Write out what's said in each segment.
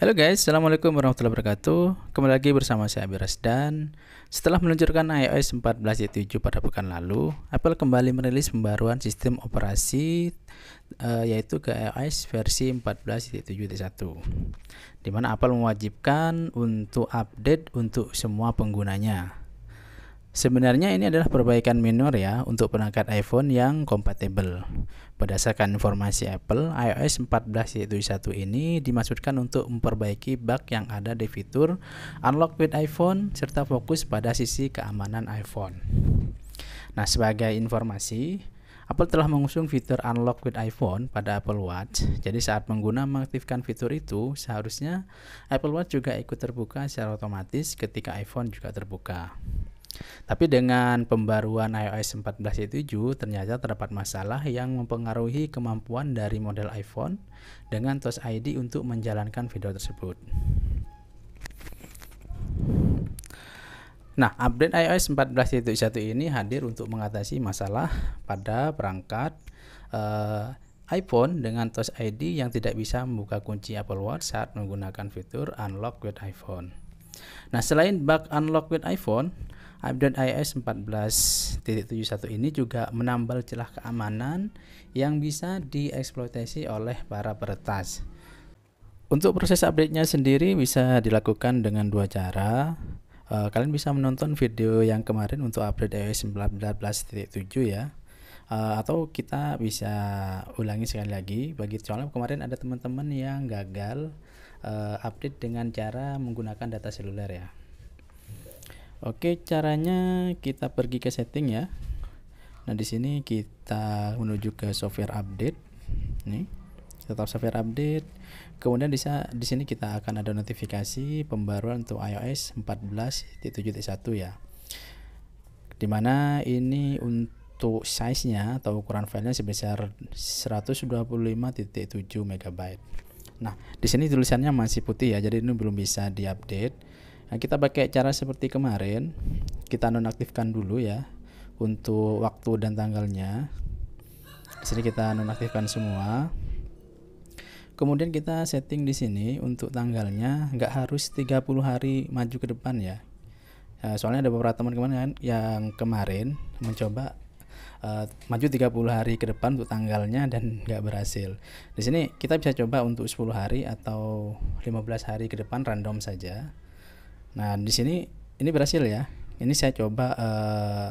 Halo guys, Assalamualaikum warahmatullahi wabarakatuh Kembali lagi bersama saya Abiras dan Setelah meluncurkan iOS 14.7 pada pekan lalu Apple kembali merilis pembaruan sistem operasi uh, Yaitu ke iOS versi 14.7.1 Dimana Apple mewajibkan untuk update untuk semua penggunanya Sebenarnya ini adalah perbaikan minor ya untuk perangkat iPhone yang kompatibel. Berdasarkan informasi Apple, iOS 14.1 ini dimaksudkan untuk memperbaiki bug yang ada di fitur Unlock with iPhone serta fokus pada sisi keamanan iPhone. Nah, sebagai informasi, Apple telah mengusung fitur Unlock with iPhone pada Apple Watch. Jadi saat pengguna mengaktifkan fitur itu, seharusnya Apple Watch juga ikut terbuka secara otomatis ketika iPhone juga terbuka. Tapi dengan pembaruan iOS 14.7 ternyata terdapat masalah yang mempengaruhi kemampuan dari model iPhone dengan Touch ID untuk menjalankan video tersebut. Nah, update iOS 14.1 ini hadir untuk mengatasi masalah pada perangkat uh, iPhone dengan Touch ID yang tidak bisa membuka kunci Apple Watch saat menggunakan fitur Unlock with iPhone. Nah, selain bug Unlock with iPhone, Update iOS 14.71 ini juga menambal celah keamanan yang bisa dieksploitasi oleh para peretas. Untuk proses update-nya sendiri bisa dilakukan dengan dua cara. Eh, kalian bisa menonton video yang kemarin untuk update iOS 14.7 ya. Eh, atau kita bisa ulangi sekali lagi bagi soalnya kemarin ada teman-teman yang gagal eh, update dengan cara menggunakan data seluler ya. Oke, caranya kita pergi ke setting ya. Nah, di sini kita menuju ke software update. Nih, tetap software update. Kemudian di, di sini kita akan ada notifikasi pembaruan untuk iOS 14.7.1 ya. Dimana ini untuk size-nya atau ukuran filenya sebesar 125.7 MB. Nah, di sini tulisannya masih putih ya, jadi ini belum bisa diupdate Nah, kita pakai cara seperti kemarin, kita nonaktifkan dulu ya untuk waktu dan tanggalnya. Di sini kita nonaktifkan semua. Kemudian kita setting di sini untuk tanggalnya nggak harus 30 hari maju ke depan ya. ya. Soalnya ada beberapa teman kemarin kan yang kemarin mencoba uh, maju 30 hari ke depan untuk tanggalnya dan nggak berhasil. Di sini kita bisa coba untuk 10 hari atau 15 hari ke depan random saja. Nah di sini ini berhasil ya. Ini saya coba uh,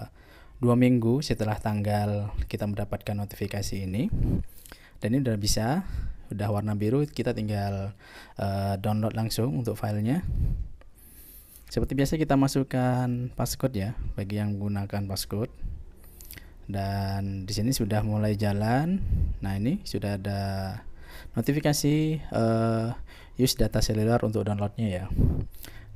dua minggu setelah tanggal kita mendapatkan notifikasi ini dan ini udah bisa udah warna biru kita tinggal uh, download langsung untuk filenya seperti biasa kita masukkan password ya bagi yang menggunakan password dan di sini sudah mulai jalan nah ini sudah ada notifikasi uh, use data seluler untuk downloadnya ya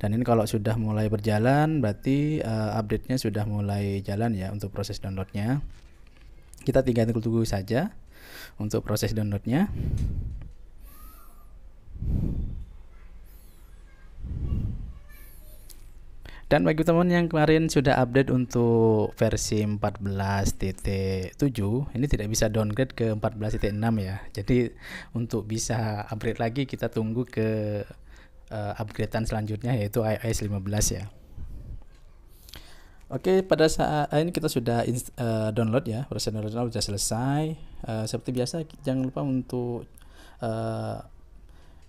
dan ini kalau sudah mulai berjalan berarti uh, update-nya sudah mulai jalan ya untuk proses downloadnya kita tinggal tunggu saja untuk proses downloadnya Dan bagi teman yang kemarin sudah update untuk versi 14.7, ini tidak bisa downgrade ke 14.6 ya. Jadi untuk bisa upgrade lagi kita tunggu ke uh, upgradean selanjutnya yaitu iOS 15 ya. Oke, pada saat eh, ini kita sudah uh, download ya, proses download sudah selesai. Uh, seperti biasa jangan lupa untuk uh,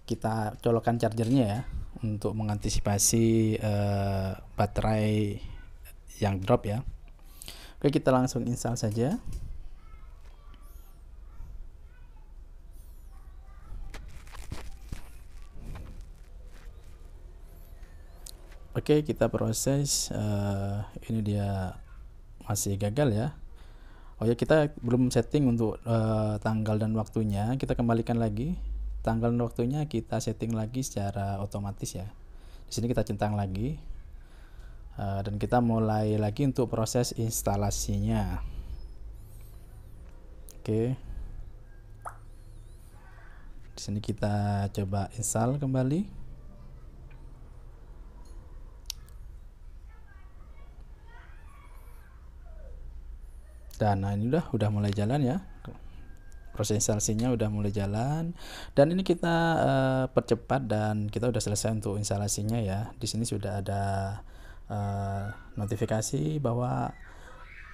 kita colokan chargernya ya untuk mengantisipasi uh, baterai yang drop ya. Oke, kita langsung install saja. Oke, kita proses. Uh, ini dia masih gagal ya. Oh ya, kita belum setting untuk uh, tanggal dan waktunya. Kita kembalikan lagi tanggal dan waktunya kita setting lagi secara otomatis ya di sini kita centang lagi uh, dan kita mulai lagi untuk proses instalasinya oke okay. di sini kita coba install kembali dan nah ini udah udah mulai jalan ya proses instalasinya udah mulai jalan dan ini kita uh, percepat dan kita udah selesai untuk instalasinya ya di sini sudah ada uh, notifikasi bahwa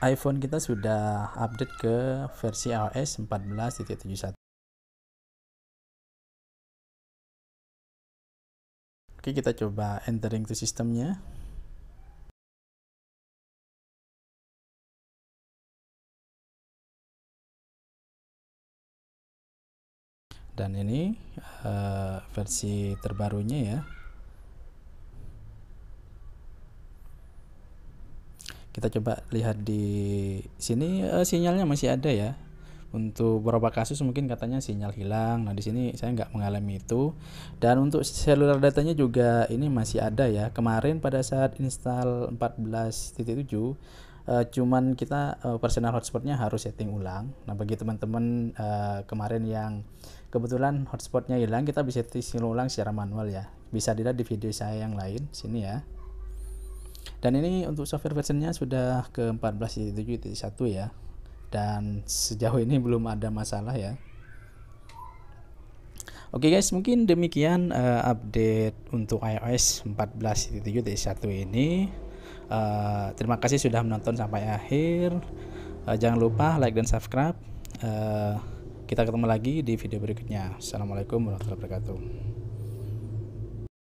iPhone kita sudah update ke versi iOS 14.71 Oke kita coba entering ke sistemnya dan ini uh, versi terbarunya ya kita coba lihat di sini uh, sinyalnya masih ada ya untuk beberapa kasus mungkin katanya sinyal hilang nah di sini saya nggak mengalami itu dan untuk seluler datanya juga ini masih ada ya kemarin pada saat install 14.7 uh, cuman kita uh, personal hotspotnya harus setting ulang nah bagi teman-teman uh, kemarin yang kebetulan hotspotnya hilang kita bisa setting ulang secara manual ya bisa dilihat di video saya yang lain sini ya dan ini untuk software versionnya sudah ke 14.7.1 ya dan sejauh ini belum ada masalah ya Oke okay guys, mungkin demikian uh, update untuk iOS 14.7.1 ini. Uh, terima kasih sudah menonton sampai akhir. Uh, jangan lupa like dan subscribe. Uh, kita ketemu lagi di video berikutnya. Assalamualaikum warahmatullahi wabarakatuh.